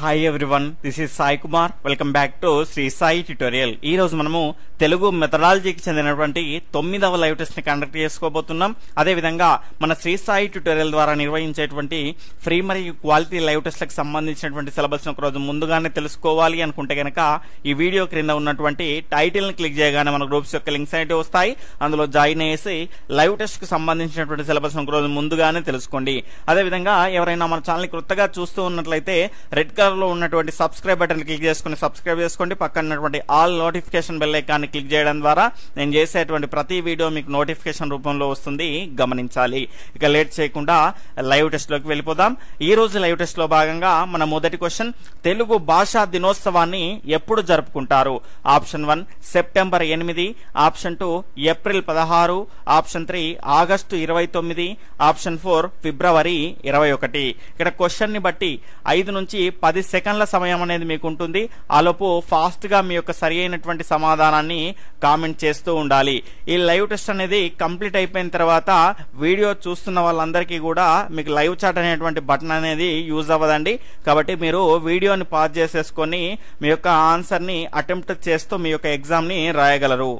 hi everyone this is Sai Kumar welcome back to Sri Sai tutorial ఈ రోజు మనము తెలుగు మెథడాలజీకి చెందినటువంటి తొమ్మిదవ లైవ్ టెస్ట్ ని కండక్ట్ చేసుకోబోతున్నాం అదేవిధంగా మన శ్రీ సాయి ట్యూటోరియల్ ద్వారా నిర్వహించేటువంటి ఫ్రీ మరియు క్వాలిటీ లైవ్ టెస్ట్లకు సంబంధించినటువంటి సిలబస్ ఒక రోజు ముందుగానే తెలుసుకోవాలి అనుకుంటే గనక ఈ వీడియో క్రింద ఉన్నటువంటి టైటిల్ ని క్లిక్ చేయగానే మన గ్రూప్స్ యొక్క లింక్స్ అనేవి వస్తాయి అందులో జాయిన్ అయ్యేసి లైవ్ టెస్ట్ కు సంబంధించినటువంటి సిలబస్ ఒక రోజు ముందుగానే తెలుసుకోండి అదేవిధంగా ఎవరైనా మన ఛానల్ ని చూస్తూ ఉన్నట్లయితే రెడ్ కలర్ లో ఉన్నటువంటి సబ్స్క్రైబ్ బటన్ క్లిక్ చేసుకుని సబ్స్క్రైబ్ చేసుకోండి పక్కన ఉన్నటువంటి all notification bell icon click చేయడం ద్వారా నేను చేసేటువంటి ప్రతి వీడియో మీకు నోటిఫికేషన్ రూపంలో వస్తుంది గమనించాలి ఇక లేట్ చేయకుండా లైవ్ టెస్ట్ లోకి వెళ్ళిపోదాం ఈ రోజు లైవ్ టెస్ట్ లో భాగంగా మన మొదటి క్వశ్చన్ తెలుగు భాషా దినోత్సవాన్ని ఎప్పుడు జరుపుకుంటారు ఆప్షన్ వన్ సెప్టెంబర్ ఎనిమిది ఆప్షన్ టూ ఏప్రిల్ పదహారు ఆప్షన్ త్రీ ఆగస్టు ఇరవై తొమ్మిది ఆప్షన్ ఫోర్ ఫిబ్రవరి ఇరవై ఒకటి ఇక్కడ ని బట్టి ఐదు నుంచి పది పది సెకండ్ల సమయం అనేది మీకు ఉంటుంది ఆలోపు ఫాస్ట్గా మీ యొక్క సరి అయినటువంటి సమాధానాన్ని కామెంట్ చేస్తూ ఉండాలి ఈ లైవ్ టెస్ట్ అనేది కంప్లీట్ అయిపోయిన తర్వాత వీడియో చూస్తున్న వాళ్ళందరికీ కూడా మీకు లైవ్ చాట్ అనేటువంటి బటన్ అనేది యూజ్ అవ్వదండి కాబట్టి మీరు వీడియోని పాజ్ చేసేసుకొని మీ యొక్క ఆన్సర్ని అటెంప్ట్ చేస్తూ మీ యొక్క ఎగ్జామ్ని రాయగలరు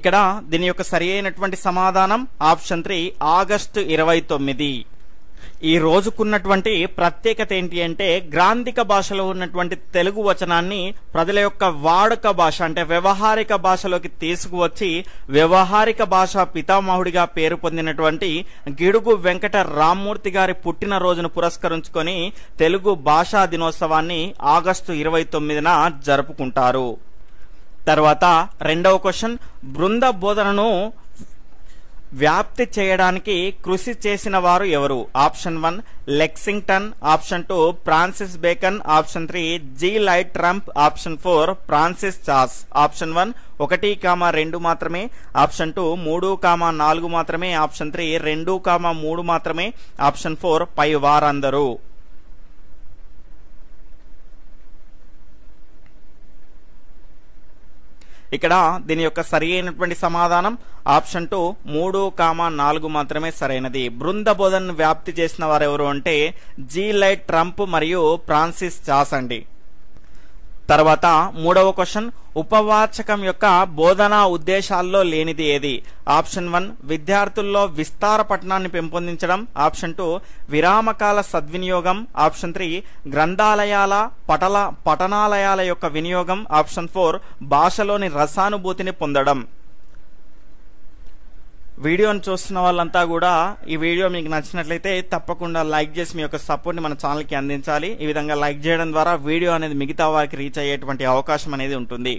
ఇక్కడ దీని యొక్క సరి అయినటువంటి సమాధానం ఆప్షన్ త్రీ ఆగస్టు ఇరవై తొమ్మిది ఈ రోజుకున్నటువంటి ప్రత్యేకత ఏంటి అంటే గ్రాంధిక భాషలో ఉన్నటువంటి తెలుగు వచనాన్ని ప్రజల యొక్క వాడుక భాష అంటే వ్యవహారిక భాషలోకి తీసుకువచ్చి వ్యవహారిక భాష పితామహుడిగా పేరు పొందినటువంటి గిడుగు వెంకట రామ్మూర్తి గారి పుట్టినరోజును పురస్కరించుకొని తెలుగు భాషా దినోత్సవాన్ని ఆగస్టు ఇరవై తొమ్మిదిన జరుపుకుంటారు తర్వాత రెండవ క్వశ్చన్ బృంద బోధనను వ్యాప్తి చేయడానికి కృషి చేసిన వారు ఎవరు option one Lexington option two Francis Bacon option three G light Trump option four Francis Chas option one ఒకటి కామా రెండు మాత్రమే ఆప్షన్ టూ మూడు కామా నాలుగు మాత్రమే ఆప్షన్ త్రీ రెండు కామా మూడు మాత్రమే ఆప్షన్ ఫోర్ పై వారందరూ ఇక్కడ దీని యొక్క సరి అయినటువంటి సమాధానం ఆప్షన్ టూ మూడు కామా నాలుగు మాత్రమే సరైనది బృంద బోధన్ వ్యాప్తి చేసిన వారెవరు అంటే జీ లైట్ ట్రంప్ మరియు ఫ్రాన్సిస్ చాస్ అండి తర్వాత మూడవ క్వశ్చన్ ఉపవాచకం యొక్క బోధనా ఉద్దేశాల్లో లేనిది ఏది ఆప్షన్ వన్ విద్యార్థుల్లో విస్తార పఠనాన్ని పెంపొందించడం ఆప్షన్ టూ విరామకాల సద్వినియోగం ఆప్షన్ త్రీ గ్రంథాలయాల పటల పఠనాలయాల యొక్క వినియోగం ఆప్షన్ ఫోర్ భాషలోని రసానుభూతిని పొందడం వీడియోని చూస్తున్న వాళ్ళంతా కూడా ఈ వీడియో మీకు నచ్చినట్లయితే తప్పకుండా లైక్ చేసి మీ యొక్క సపోర్ట్ని మన ఛానల్కి అందించాలి ఈ విధంగా లైక్ చేయడం ద్వారా వీడియో అనేది మిగతా వారికి రీచ్ అయ్యేటువంటి అవకాశం అనేది ఉంటుంది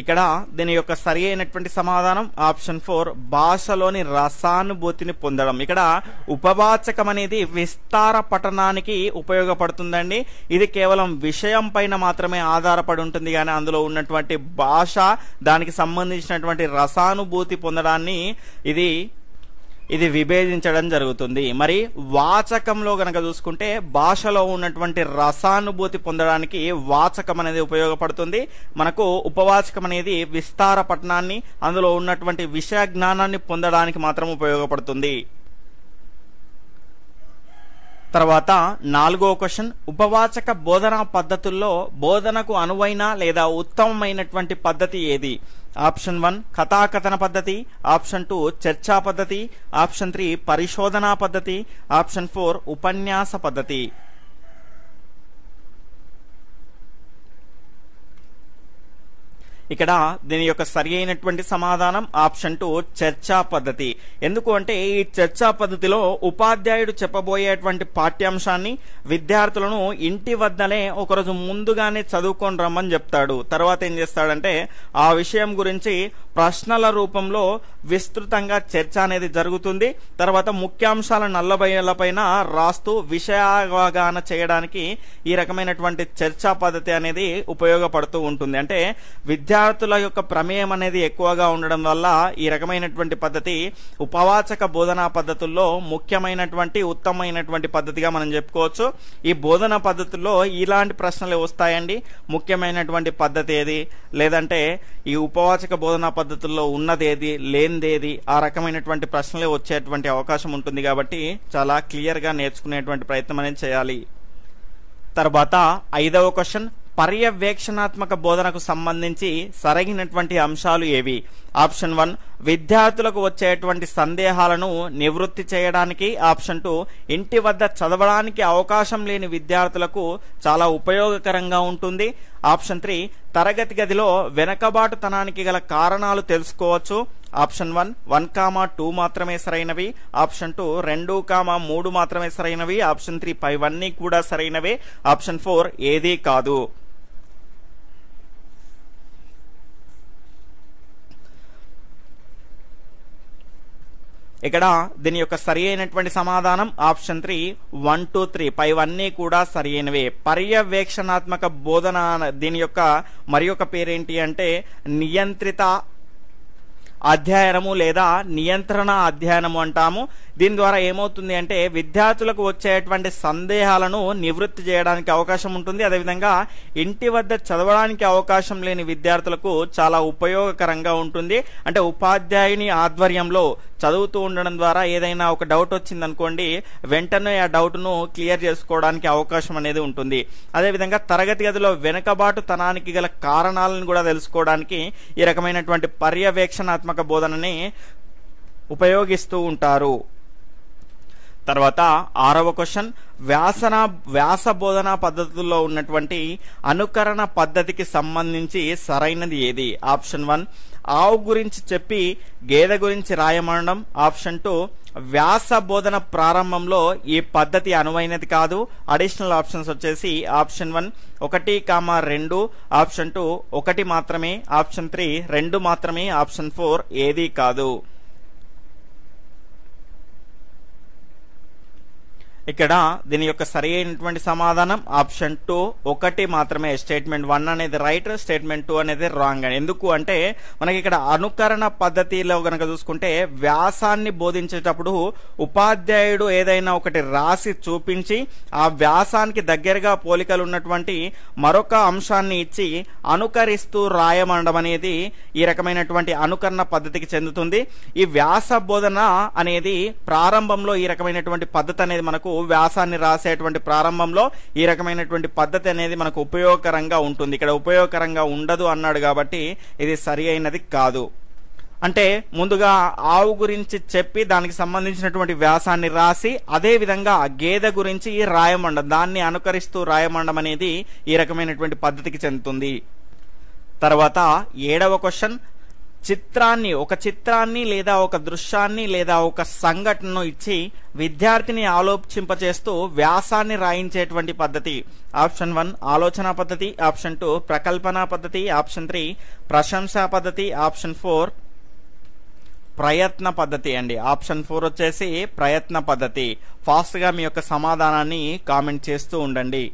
ఇక్కడ దీని యొక్క సరి అయినటువంటి సమాధానం ఆప్షన్ ఫోర్ భాషలోని రసానుభూతిని పొందడం ఇక్కడ ఉపవాచకం అనేది విస్తార పఠనానికి ఉపయోగపడుతుందండి ఇది కేవలం విషయం పైన మాత్రమే ఆధారపడి ఉంటుంది కానీ అందులో ఉన్నటువంటి భాష దానికి సంబంధించినటువంటి రసానుభూతి పొందడాన్ని ఇది ఇది విభేదించడం జరుగుతుంది మరి వాచకంలో గనక చూసుకుంటే భాషలో ఉన్నటువంటి రసానుభూతి పొందడానికి వాచకం అనేది ఉపయోగపడుతుంది మనకు ఉపవాచకం అనేది విస్తార పట్టణాన్ని అందులో ఉన్నటువంటి విషయ జ్ఞానాన్ని పొందడానికి మాత్రం ఉపయోగపడుతుంది తర్వాత నాలుగో క్వశ్చన్ ఉపవాచక బోధనా పద్ధతుల్లో బోధనకు అనువైన లేదా ఉత్తమమైనటువంటి పద్ధతి ఏది ఆప్షన్ వన్ కథాకథన పద్ధతి ఆప్షన్ టూ చర్చా పద్ధతి ఆప్షన్ త్రీ పరిశోధనా పద్ధతి ఆప్షన్ ఫోర్ ఉపన్యాస పద్ధతి ఇక్కడ దీని యొక్క సరి అయినటువంటి సమాధానం ఆప్షన్ టు చర్చా పద్ధతి ఎందుకు అంటే ఈ చర్చా పద్ధతిలో ఉపాధ్యాయుడు చెప్పబోయేటువంటి పాఠ్యాంశాన్ని విద్యార్థులను ఇంటి వద్దనే ఒకరోజు ముందుగానే చదువుకొని రమ్మని చెప్తాడు తర్వాత ఏం చేస్తాడంటే ఆ విషయం గురించి ప్రశ్నల రూపంలో విస్తృతంగా చర్చ అనేది జరుగుతుంది తర్వాత ముఖ్యాంశాల నల్లబయలపైన రాస్తూ విషయావగాహన చేయడానికి ఈ రకమైనటువంటి చర్చా పద్ధతి అనేది ఉపయోగపడుతూ ఉంటుంది అంటే విద్యా విద్యార్థుల యొక్క ప్రమేయం అనేది ఎక్కువగా ఉండడం వల్ల ఈ రకమైనటువంటి పద్ధతి ఉపవాచక బోధనా పద్ధతుల్లో ముఖ్యమైనటువంటి ఉత్తమమైనటువంటి పద్ధతిగా మనం చెప్పుకోవచ్చు ఈ బోధన పద్ధతుల్లో ఇలాంటి ప్రశ్నలు వస్తాయండి ముఖ్యమైనటువంటి పద్ధతి ఏది లేదంటే ఈ ఉపవాచక బోధనా పద్ధతుల్లో ఉన్నదేది లేనిదేది ఆ రకమైనటువంటి ప్రశ్నలే వచ్చేటువంటి అవకాశం ఉంటుంది కాబట్టి చాలా క్లియర్గా నేర్చుకునేటువంటి ప్రయత్నం అనేది చేయాలి తర్వాత ఐదవ క్వశ్చన్ పర్యవేక్షణాత్మక బోధనకు సంబంధించి సరైనటువంటి అంశాలు ఏవి ఆప్షన్ వన్ విద్యార్థులకు వచ్చేటువంటి సందేహాలను నివృత్తి చేయడానికి ఆప్షన్ టూ ఇంటి వద్ద చదవడానికి అవకాశం లేని విద్యార్థులకు చాలా ఉపయోగకరంగా ఉంటుంది ఆప్షన్ త్రీ తరగతి గదిలో వెనకబాటుతనానికి గల కారణాలు తెలుసుకోవచ్చు option one one comma two మాత్రమే సరైనవి ఆప్షన్ టూ రెండు కామా మూడు మాత్రమే సరైనవి ఆప్షన్ త్రీ పైవన్నీ కూడా సరైనవి ఆప్షన్ ఫోర్ ఏదీ కాదు ఇక్కడ దీని యొక్క సరి అయినటువంటి సమాధానం option three one two three పైవన్నీ కూడా సరి అయినవే పర్యవేక్షణాత్మక బోధన దీని యొక్క మరి యొక్క పేరేంటి అంటే నియంత్రిత అధ్యయనము లేదా నియంత్రణ అధ్యయనము అంటాము దీని ద్వారా ఏమవుతుంది అంటే విద్యార్థులకు వచ్చేటువంటి సందేహాలను నివృత్తి చేయడానికి అవకాశం ఉంటుంది అదేవిధంగా ఇంటి వద్ద చదవడానికి అవకాశం లేని విద్యార్థులకు చాలా ఉపయోగకరంగా ఉంటుంది అంటే ఉపాధ్యాయుని ఆధ్వర్యంలో చదువుతూ ఉండడం ద్వారా ఏదైనా ఒక డౌట్ వచ్చిందనుకోండి వెంటనే ఆ డౌట్ను క్లియర్ చేసుకోవడానికి అవకాశం అనేది ఉంటుంది అదేవిధంగా తరగతి గదిలో వెనుకబాటు తనానికి గల కారణాలను కూడా తెలుసుకోవడానికి ఈ రకమైనటువంటి పర్యవేక్షణాత్మక బోధనని ఉపయోగిస్తూ ఉంటారు తర్వాత ఆరవ క్వశ్చన్ వ్యాసన వ్యాస బోధనా పద్ధతుల్లో ఉన్నటువంటి అనుకరణ పద్ధతికి సంబంధించి సరైనది ఏది ఆప్షన్ వన్ ఆవు గురించి చెప్పి గేదె గురించి రాయమనడం ఆప్షన్ టూ వ్యాస బోధన ప్రారంభంలో ఈ పద్ధతి అనువైనది కాదు అడిషనల్ ఆప్షన్స్ వచ్చేసి ఆప్షన్ వన్ ఒకటి కామా రెండు ఆప్షన్ టూ ఒకటి మాత్రమే ఆప్షన్ త్రీ రెండు మాత్రమే ఆప్షన్ ఫోర్ ఏదీ కాదు ఇక్కడ దీని యొక్క సరి అయినటువంటి సమాధానం ఆప్షన్ టూ ఒకటి మాత్రమే స్టేట్మెంట్ వన్ అనేది రైట్ స్టేట్మెంట్ టూ అనేది రాంగ్ అని ఎందుకు అంటే మనకి ఇక్కడ అనుకరణ పద్ధతిలో గనక చూసుకుంటే వ్యాసాన్ని బోధించేటప్పుడు ఉపాధ్యాయుడు ఏదైనా ఒకటి రాసి చూపించి ఆ వ్యాసానికి దగ్గరగా పోలికలు ఉన్నటువంటి మరొక అంశాన్ని ఇచ్చి అనుకరిస్తూ రాయమండం అనేది ఈ రకమైనటువంటి అనుకరణ పద్ధతికి చెందుతుంది ఈ వ్యాస బోధన అనేది ప్రారంభంలో ఈ రకమైనటువంటి పద్ధతి అనేది మనకు వ్యాసాన్ని రాసేటువంటి ప్రారంభంలో ఈ రకమైనటువంటి పద్ధతి అనేది మనకు ఉపయోగకరంగా ఉంటుంది ఇక్కడ ఉపయోగకరంగా ఉండదు అన్నాడు కాబట్టి ఇది సరి అయినది కాదు అంటే ముందుగా ఆవు గురించి చెప్పి దానికి సంబంధించినటువంటి వ్యాసాన్ని రాసి అదేవిధంగా గేదె గురించి ఈ రాయమండం దాన్ని అనుకరిస్తూ రాయమండం అనేది ఈ రకమైనటువంటి పద్ధతికి చెందుతుంది తర్వాత ఏడవ క్వశ్చన్ చిత్రాన్ని ఒక చిత్రాన్ని లేదా ఒక దృశ్యాన్ని లేదా ఒక సంఘటనను ఇచ్చి విద్యార్థిని ఆలోచింపచేస్తూ వ్యాసాన్ని రాయించేటువంటి పద్ధతి ఆప్షన్ వన్ ఆలోచన పద్ధతి ఆప్షన్ టూ ప్రకల్పన పద్ధతి ఆప్షన్ త్రీ ప్రశంసా పద్ధతి ఆప్షన్ ఫోర్ ప్రయత్న పద్ధతి అండి ఆప్షన్ ఫోర్ వచ్చేసి ప్రయత్న పద్ధతి ఫాస్ట్గా మీ యొక్క సమాధానాన్ని కామెంట్ చేస్తూ ఉండండి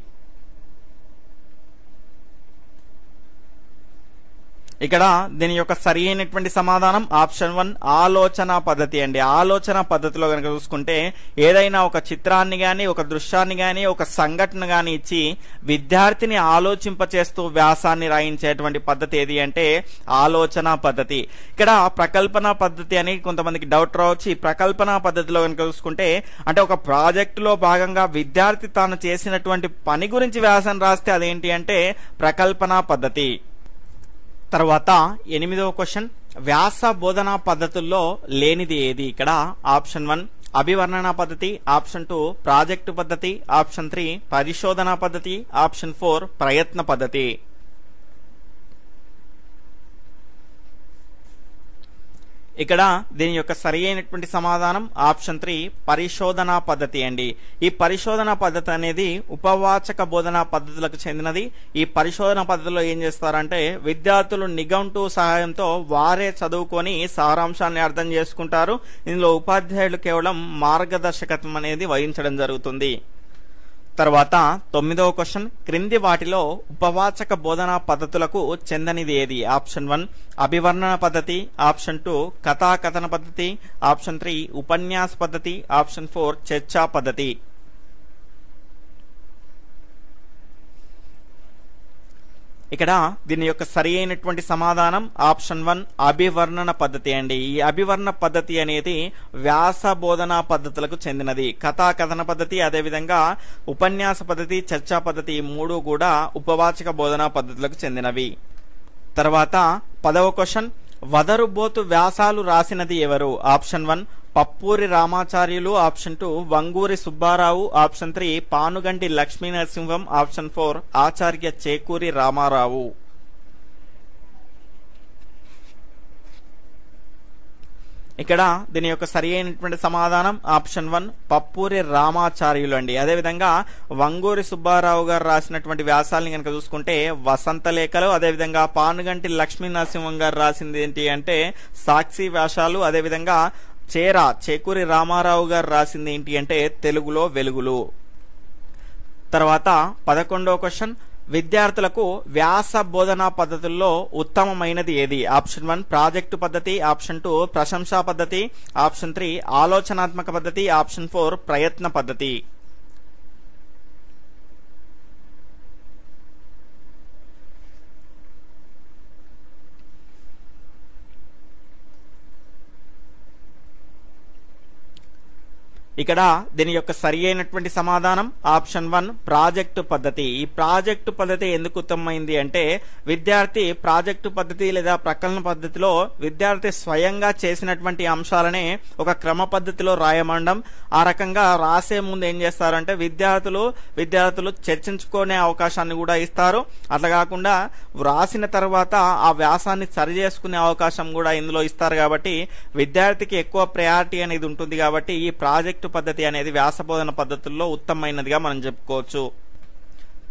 ఇక్కడ దీని యొక్క సరి అయినటువంటి సమాధానం ఆప్షన్ వన్ ఆలోచన పద్ధతి అండి ఆలోచన పద్ధతిలో కనుక చూసుకుంటే ఏదైనా ఒక చిత్రాన్ని కానీ ఒక దృశ్యాన్ని కానీ ఒక సంఘటన కానీ ఇచ్చి విద్యార్థిని ఆలోచింపచేస్తూ వ్యాసాన్ని రాయించేటువంటి పద్ధతి ఏది అంటే ఆలోచన పద్ధతి ఇక్కడ ప్రకల్పన పద్ధతి అని కొంతమందికి డౌట్ రావచ్చు ఈ ప్రకల్పన పద్ధతిలో కనుక చూసుకుంటే అంటే ఒక ప్రాజెక్టులో భాగంగా విద్యార్థి తాను చేసినటువంటి పని గురించి వ్యాసం రాస్తే అదేంటి అంటే ప్రకల్పన పద్ధతి తర్వాత ఎనిమిదవ క్వశ్చన్ వ్యాస బోధనా పద్ధతుల్లో లేనిది ఏది ఇక్కడ ఆప్షన్ వన్ అభివర్ణన పద్ధతి ఆప్షన్ టూ ప్రాజెక్టు పద్ధతి ఆప్షన్ త్రీ పరిశోధన పద్ధతి ఆప్షన్ ఫోర్ ప్రయత్న పద్ధతి ఇక్కడ దీని యొక్క సరి అయినటువంటి సమాధానం ఆప్షన్ త్రీ పరిశోధనా పద్ధతి అండి ఈ పరిశోధనా పద్ధతి అనేది ఉపవాచక బోధనా పద్ధతులకు చెందినది ఈ పరిశోధన పద్ధతిలో ఏం చేస్తారంటే విద్యార్థులు నిఘంటు సహాయంతో వారే చదువుకొని సారాంశాన్ని అర్థం చేసుకుంటారు ఇందులో ఉపాధ్యాయులు కేవలం మార్గదర్శకత్వం అనేది వహించడం జరుగుతుంది తర్వాత తొమ్మిదవ క్వశ్చన్ క్రింది వాటిలో ఉపవాచక బోధనా పద్ధతులకు చెందనిది ఏది ఆప్షన్ వన్ అభివర్ణన పద్ధతి ఆప్షన్ టూ కథాకథన పద్ధతి ఆప్షన్ త్రీ ఉపన్యాస పద్ధతి ఆప్షన్ ఫోర్ చర్చా పద్ధతి ఇక్కడ దీని యొక్క సరి అయినటువంటి సమాధానం ఆప్షన్ వన్ అభివర్ణన పద్ధతి అండి ఈ అభివర్ణ పద్ధతి అనేది వ్యాస బోధనా పద్ధతులకు చెందినది కథా కథన పద్ధతి అదేవిధంగా ఉపన్యాస పద్ధతి చర్చా పద్ధతి మూడు కూడా ఉపవాచక బోధనా పద్ధతులకు చెందినవి తర్వాత పదవ క్వశ్చన్ వదరుబోతు వ్యాసాలు రాసినది ఎవరు option one Pappuri Ramacharyulu option two Vanguri Subbarao option three Panuganti Lakshminarasimham option four Acharya Chekuri Ramarao ఇక్కడ దీని యొక్క సరి అయినటువంటి సమాధానం ఆప్షన్ వన్ పప్పూరి రామాచార్యులు అండి అదేవిధంగా వంగూరి సుబ్బారావు గారు రాసినటువంటి వ్యాసాలని కనుక చూసుకుంటే వసంత లేఖలు అదేవిధంగా పానుగంటి లక్ష్మీ నరసింహం గారు రాసింది ఏంటి అంటే సాక్షి వ్యాసాలు అదేవిధంగా చేరా చేకూరి రామారావు గారు రాసింది ఏంటి అంటే తెలుగులో వెలుగులు తర్వాత పదకొండో క్వశ్చన్ విద్యార్థులకు వ్యాస బోధనా పద్ధతుల్లో ఉత్తమమైనది ఏది ఆప్షన్ వన్ ప్రాజెక్టు పద్ధతి ఆప్షన్ టూ ప్రశంసా పద్ధతి ఆప్షన్ త్రీ ఆలోచనాత్మక పద్ధతి ఆప్షన్ ఫోర్ ప్రయత్న పద్ధతి ఇక్కడ దీని యొక్క సరి అయినటువంటి సమాధానం ఆప్షన్ వన్ ప్రాజెక్టు పద్ధతి ఈ ప్రాజెక్టు పద్ధతి ఎందుకు ఉత్తమమైంది అంటే విద్యార్థి ప్రాజెక్టు పద్ధతి లేదా ప్రకలన పద్ధతిలో విద్యార్థి స్వయంగా చేసినటువంటి అంశాలనే ఒక క్రమ పద్ధతిలో రాయమండం ఆ రకంగా రాసే ముందు ఏం చేస్తారంటే విద్యార్థులు విద్యార్థులు చర్చించుకునే అవకాశాన్ని కూడా ఇస్తారు అట్లా కాకుండా వ్రాసిన తర్వాత ఆ వ్యాసాన్ని సరి చేసుకునే అవకాశం కూడా ఇందులో ఇస్తారు కాబట్టి విద్యార్థికి ఎక్కువ ప్రయారిటీ అనేది ఉంటుంది కాబట్టి ఈ ప్రాజెక్టు పద్ధతి అనేది వ్యాసబోధన పద్ధతుల్లో ఉత్తమమైనదిగా మనం చెప్పుకోవచ్చు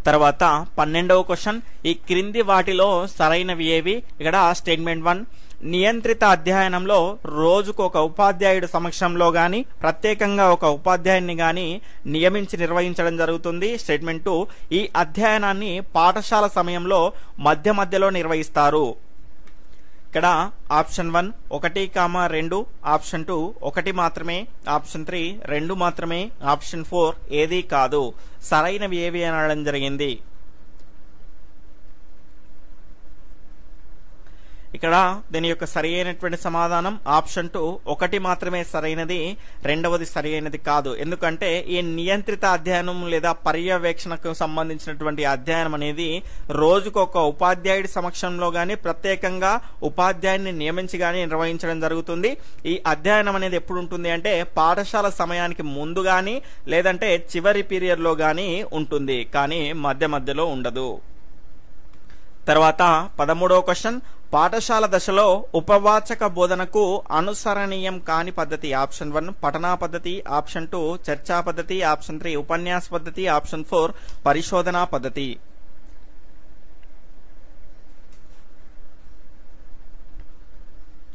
తర్వాత పన్నెండవ క్వశ్చన్ ఈ క్రింది వాటిలో సరైనవి ఏవి ఇక్కడ స్టేట్మెంట్ వన్ నియంత్రిత అధ్యయనంలో రోజుకు ఒక ఉపాధ్యాయుడు సమక్షంలో గాని ప్రత్యేకంగా ఒక ఉపాధ్యాయుని గాని నియమించి నిర్వహించడం జరుగుతుంది స్టేట్మెంట్ టూ ఈ అధ్యయనాన్ని పాఠశాల సమయంలో మధ్య మధ్యలో నిర్వహిస్తారు ఇక్కడ ఆప్షన్ వన్ ఒకటి కామా రెండు ఆప్షన్ టూ ఒకటి మాత్రమే ఆప్షన్ త్రీ రెండు మాత్రమే ఆప్షన్ ఫోర్ ఏదీ కాదు సరైనవి ఏవి అనడం జరిగింది ఇక్కడ దీని యొక్క సరి అయినటువంటి సమాధానం ఆప్షన్ టూ ఒకటి మాత్రమే సరైనది రెండవది సరి అయినది కాదు ఎందుకంటే ఈ నియంత్రిత అధ్యయనం లేదా పర్యవేక్షణకు సంబంధించినటువంటి అధ్యయనం అనేది రోజుకు ఒక ఉపాధ్యాయుడి సమక్షంలో గాని ప్రత్యేకంగా ఉపాధ్యాయుని నియమించి గాని నిర్వహించడం జరుగుతుంది ఈ అధ్యయనం అనేది ఎప్పుడు ఉంటుంది అంటే పాఠశాల సమయానికి ముందు గాని లేదంటే చివరి పీరియడ్లో గాని ఉంటుంది కానీ మధ్య మధ్యలో ఉండదు తర్వాత పదమూడవ క్వశ్చన్ పాఠశాల దశలో ఉపవాచక బోధనకు అనుసరణీయం కాని పద్ధతి ఆప్షన్ వన్ పఠనా పద్ధతి ఆప్షన్ టూ చర్చా పద్ధతి ఆప్షన్ త్రీ ఉపన్యాస పద్ధతి ఆప్షన్ ఫోర్ పరిశోధనా పద్ధతి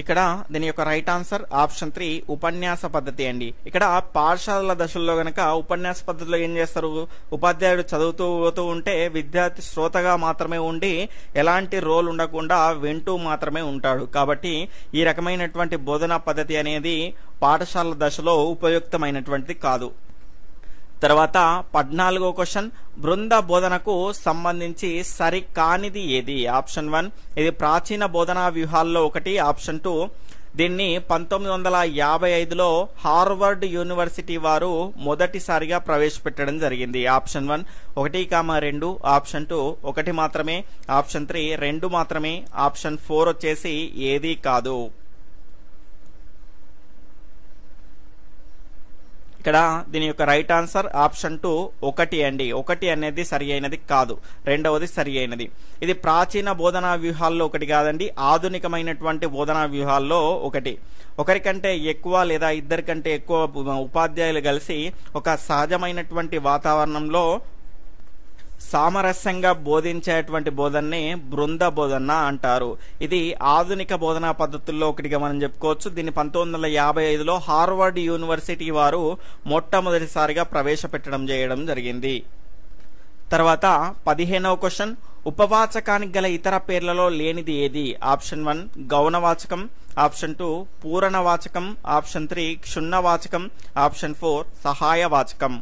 ఇక్కడ దీని యొక్క రైట్ ఆన్సర్ ఆప్షన్ త్రీ ఉపన్యాస పద్ధతి అండి ఇక్కడ పాఠశాలల దశల్లో గనక ఉపన్యాస పద్ధతిలో ఏం చేస్తారు ఉపాధ్యాయుడు చదువుతూ పోతూ ఉంటే విద్యార్థి శ్రోతగా మాత్రమే ఉండి ఎలాంటి రోల్ ఉండకుండా వింటూ మాత్రమే ఉంటాడు కాబట్టి ఈ రకమైనటువంటి బోధనా పద్ధతి అనేది పాఠశాల దశలో ఉపయుక్తమైనటువంటిది కాదు తర్వాత పద్నాలుగో క్వశ్చన్ బృంద బోధనకు సంబంధించి సరికానిది ఏది ఆప్షన్ వన్ ఇది ప్రాచీన బోధనా వ్యూహాల్లో ఒకటి ఆప్షన్ టూ దీన్ని పంతొమ్మిది వందల యాభై ఐదులో హార్వర్డ్ యూనివర్సిటీ వారు మొదటిసారిగా ప్రవేశపెట్టడం జరిగింది ఆప్షన్ వన్ ఒకటి కామ రెండు ఆప్షన్ టూ ఒకటి మాత్రమే ఆప్షన్ త్రీ రెండు మాత్రమే ఆప్షన్ ఫోర్ వచ్చేసి ఏదీ కాదు ఇక్కడ దీని యొక్క రైట్ ఆన్సర్ ఆప్షన్ టూ ఒకటి అండి ఒకటి అనేది సరి అయినది కాదు రెండవది సరి అయినది ఇది ప్రాచీన బోధనా వ్యూహాల్లో ఒకటి కాదండి ఆధునికమైనటువంటి బోధనా వ్యూహాల్లో ఒకటి ఒకరికంటే ఎక్కువ లేదా ఇద్దరికంటే ఎక్కువ ఉపాధ్యాయులు కలిసి ఒక సహజమైనటువంటి వాతావరణంలో సామరస్యంగా బోధించేటువంటి బోధనని బృంద బోధన అంటారు ఇది ఆధునిక బోధనా పద్ధతుల్లో ఒకటిగా మనం చెప్పుకోవచ్చు దీన్ని పంతొమ్మిది వందల యాభై ఐదులో హార్వర్డ్ యూనివర్సిటీ వారు మొట్టమొదటిసారిగా ప్రవేశపెట్టడం చేయడం జరిగింది తర్వాత పదిహేనవ క్వశ్చన్ ఉపవాచకానికి గల ఇతర పేర్లలో లేనిది ఏది ఆప్షన్ వన్ గౌణవాచకం ఆప్షన్ టూ పూరణవాచకం ఆప్షన్ త్రీ క్షుణ్ణవాచకం ఆప్షన్ ఫోర్ సహాయవాచకం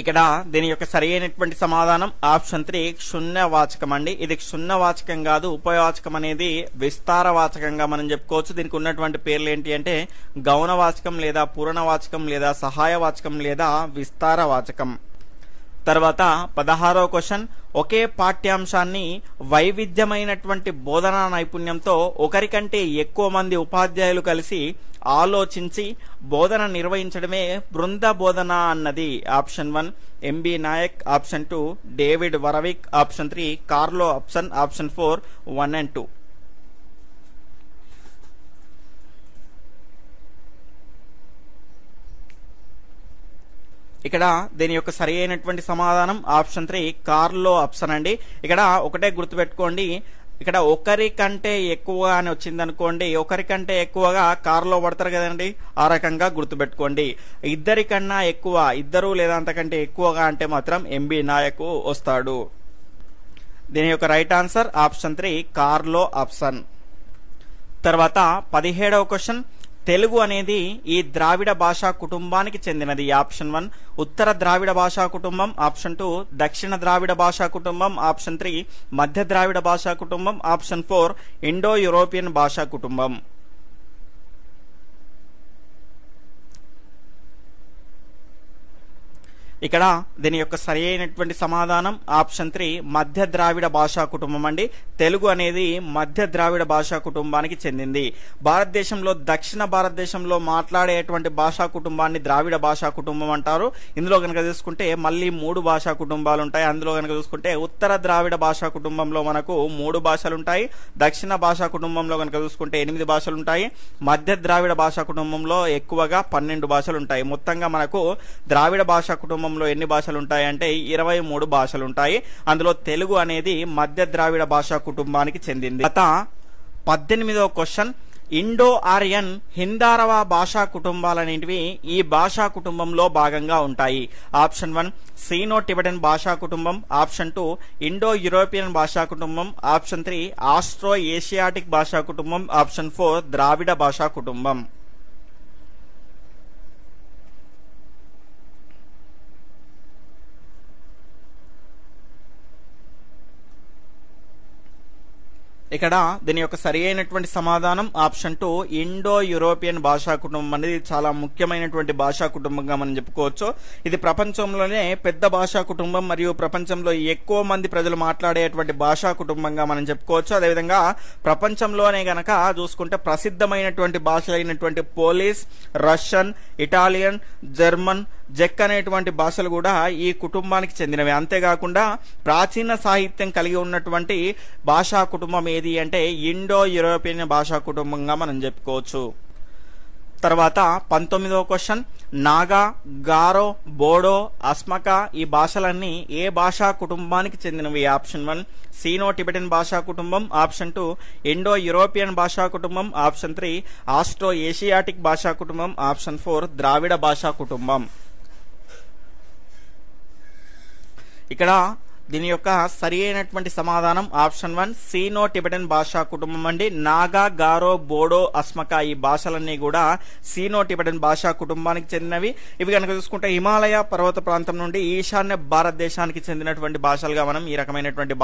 ఇక్కడ దీని యొక్క సరి అయినటువంటి సమాధానం ఆప్షన్ త్రీ వాచకం అండి ఇది వాచకం కాదు ఉపవాచకం అనేది విస్తారవాచకంగా మనం చెప్పుకోవచ్చు దీనికి ఉన్నటువంటి పేర్లు ఏంటి అంటే గౌణవాచకం లేదా పూరణవాచకం లేదా సహాయవాచకం లేదా విస్తారవాచకం తర్వాత పదహారో క్వశ్చన్ ఒకే పాఠ్యాంశాన్ని వైవిధ్యమైనటువంటి బోధనా నైపుణ్యంతో ఒకరికంటే ఎక్కువ మంది ఉపాధ్యాయులు కలిసి ఆలోచించి బోధన నిర్వహించడమే బృంద బోధన అన్నది option one MB Nayak option two David Warwick option three Carlo option option four one and two ఇక్కడ దీని యొక్క సరి అయినటువంటి సమాధానం ఆప్షన్ త్రీ కార్లో ఆప్షన్ అండి ఇక్కడ ఒకటే గుర్తుపెట్టుకోండి ఇక్కడ ఒకరికంటే ఎక్కువగా అని వచ్చింది అనుకోండి ఒకరికంటే ఎక్కువగా కారులో పడతారు కదండి ఆ రకంగా గుర్తుపెట్టుకోండి ఇద్దరికన్నా ఎక్కువ ఇద్దరు లేదా అంతకంటే ఎక్కువగా అంటే మాత్రం ఎంబీ నాయకు వస్తాడు దీని యొక్క right answer option three Carlo option తర్వాత పదిహేడవ క్వశ్చన్ తెలుగు అనేది ఈ ద్రావిడ భాషా కుటుంబానికి చెందినది ఆప్షన్ వన్ ఉత్తర ద్రావిడ భాషా కుటుంబం ఆప్షన్ టూ దక్షిణ ద్రావిడ భాషా కుటుంబం ఆప్షన్ త్రీ మధ్య ద్రావిడ భాషా కుటుంబం ఆప్షన్ ఫోర్ ఇండో యూరోపియన్ భాషా కుటుంబం ఇక్కడ దీని యొక్క సరి అయినటువంటి సమాధానం ఆప్షన్ త్రీ మధ్య ద్రావిడ భాషా కుటుంబం అండి తెలుగు అనేది మధ్య ద్రావిడ భాషా కుటుంబానికి చెందింది భారతదేశంలో దక్షిణ భారతదేశంలో మాట్లాడేటువంటి భాషా కుటుంబాన్ని ద్రావిడ భాషా కుటుంబం అంటారు ఇందులో కనుక చూసుకుంటే మళ్ళీ మూడు భాషా కుటుంబాలు ఉంటాయి అందులో కనుక చూసుకుంటే ఉత్తర ద్రావిడ భాషా కుటుంబంలో మనకు మూడు భాషలు ఉంటాయి దక్షిణ భాషా కుటుంబంలో కనుక చూసుకుంటే ఎనిమిది భాషలు ఉంటాయి మధ్య ద్రావిడ భాషా కుటుంబంలో ఎక్కువగా పన్నెండు భాషలు ఉంటాయి మొత్తంగా మనకు ద్రావిడ భాషా కుటుంబం ప్రాంతంలో ఎన్ని భాషలు ఉంటాయంటే ఇరవై మూడు భాషలుంటాయి అందులో తెలుగు అనేది మధ్య ద్రావిడ భాషా కుటుంబానికి చెందింది గత పద్దెనిమిదవ క్వశ్చన్ ఇండో ఆర్యన్ హిందారవ భాషా కుటుంబాలనేటివి ఈ భాషా కుటుంబంలో భాగంగా ఉంటాయి ఆప్షన్ వన్ సీనో టిబెటన్ భాషా కుటుంబం ఆప్షన్ టూ ఇండో యూరోపియన్ భాషా కుటుంబం ఆప్షన్ త్రీ ఆస్ట్రో ఏషియాటిక్ భాషా కుటుంబం ఆప్షన్ ఫోర్ ద్రావిడ భాషా కుటుంబం ఇక్కడ దీని యొక్క సరి అయినటువంటి సమాధానం ఆప్షన్ టూ ఇండో యూరోపియన్ భాషా కుటుంబం అనేది చాలా ముఖ్యమైనటువంటి భాషా కుటుంబంగా మనం చెప్పుకోవచ్చు ఇది ప్రపంచంలోనే పెద్ద భాషా కుటుంబం మరియు ప్రపంచంలో ఎక్కువ మంది ప్రజలు మాట్లాడేటువంటి భాషా కుటుంబంగా మనం చెప్పుకోవచ్చు అదేవిధంగా ప్రపంచంలోనే గనక చూసుకుంటే ప్రసిద్ధమైనటువంటి అయినటువంటి పోలీస్ రష్యన్ ఇటాలియన్ జర్మన్ జెక్ అనేటువంటి భాషలు కూడా ఈ కుటుంబానికి చెందినవి అంతేకాకుండా ప్రాచీన సాహిత్యం కలిగి ఉన్నటువంటి భాషా కుటుంబం ఏది ఏది అంటే ఇండో యూరోపియన్ భాషా కుటుంబంగా మనం చెప్పుకోవచ్చు తర్వాత పంతొమ్మిదవ క్వశ్చన్ నాగా గారో బోడో అస్మక ఈ భాషలన్నీ ఏ భాషా కుటుంబానికి చెందినవి ఆప్షన్ వన్ సీనో టిబెటన్ భాషా కుటుంబం ఆప్షన్ టూ ఇండో యూరోపియన్ భాషా కుటుంబం ఆప్షన్ త్రీ ఆస్ట్రో ఏషియాటిక్ భాషా కుటుంబం ఆప్షన్ ఫోర్ ద్రావిడ భాషా కుటుంబం ఇక్కడ దీని యొక్క సరి అయినటువంటి సమాధానం ఆప్షన్ వన్ సీనో టిబెటన్ భాషా కుటుంబం అండి నాగా గారో బోడో అస్మక ఈ భాషలన్నీ కూడా సీనో టిబెటన్ భాషా కుటుంబానికి చెందినవి ఇవి కనుక చూసుకుంటే హిమాలయ పర్వత ప్రాంతం నుండి ఈశాన్య భారతదేశానికి చెందినటువంటి భాషలుగా మనం ఈ రకమైనటువంటి